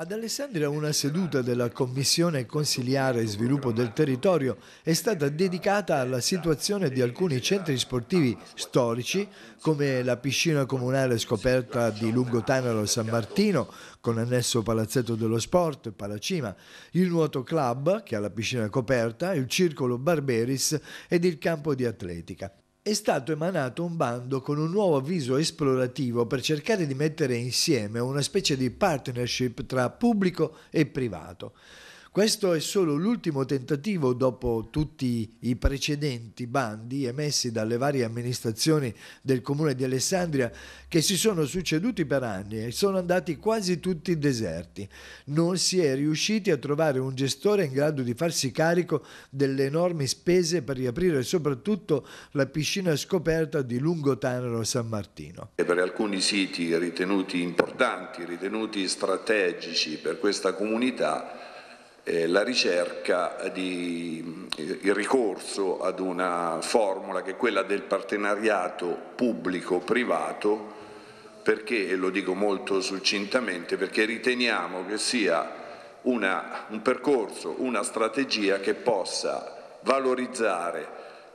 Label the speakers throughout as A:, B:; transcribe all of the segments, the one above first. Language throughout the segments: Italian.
A: Ad Alessandria una seduta della Commissione Consiliare Sviluppo del Territorio è stata dedicata alla situazione di alcuni centri sportivi storici come la piscina comunale scoperta di Lungotanaro San Martino con annesso palazzetto dello sport Palacima, il nuoto club che ha la piscina coperta, il circolo Barberis ed il campo di atletica è stato emanato un bando con un nuovo avviso esplorativo per cercare di mettere insieme una specie di partnership tra pubblico e privato. Questo è solo l'ultimo tentativo dopo tutti i precedenti bandi emessi dalle varie amministrazioni del comune di Alessandria che si sono succeduti per anni e sono andati quasi tutti deserti. Non si è riusciti a trovare un gestore in grado di farsi carico delle enormi spese per riaprire soprattutto la piscina scoperta di Lungotanero San Martino.
B: E per alcuni siti ritenuti importanti, ritenuti strategici per questa comunità, eh, la ricerca di eh, il ricorso ad una formula che è quella del partenariato pubblico-privato perché, e lo dico molto succintamente, perché riteniamo che sia una, un percorso, una strategia che possa valorizzare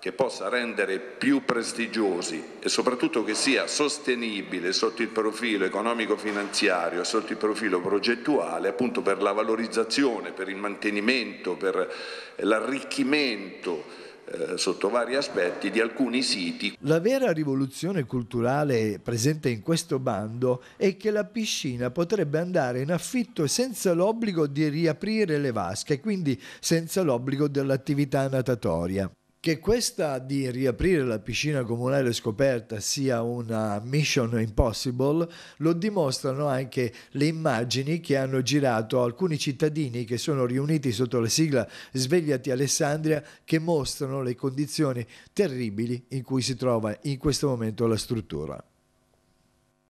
B: che possa rendere più prestigiosi e soprattutto che sia sostenibile sotto il profilo economico-finanziario e sotto il profilo progettuale appunto per la valorizzazione, per il mantenimento, per l'arricchimento eh, sotto vari aspetti di alcuni siti.
A: La vera rivoluzione culturale presente in questo bando è che la piscina potrebbe andare in affitto senza l'obbligo di riaprire le vasche, quindi senza l'obbligo dell'attività natatoria. Che questa di riaprire la piscina comunale scoperta sia una mission impossible lo dimostrano anche le immagini che hanno girato alcuni cittadini che sono riuniti sotto la sigla Svegliati Alessandria che mostrano le condizioni terribili in cui si trova in questo momento la struttura.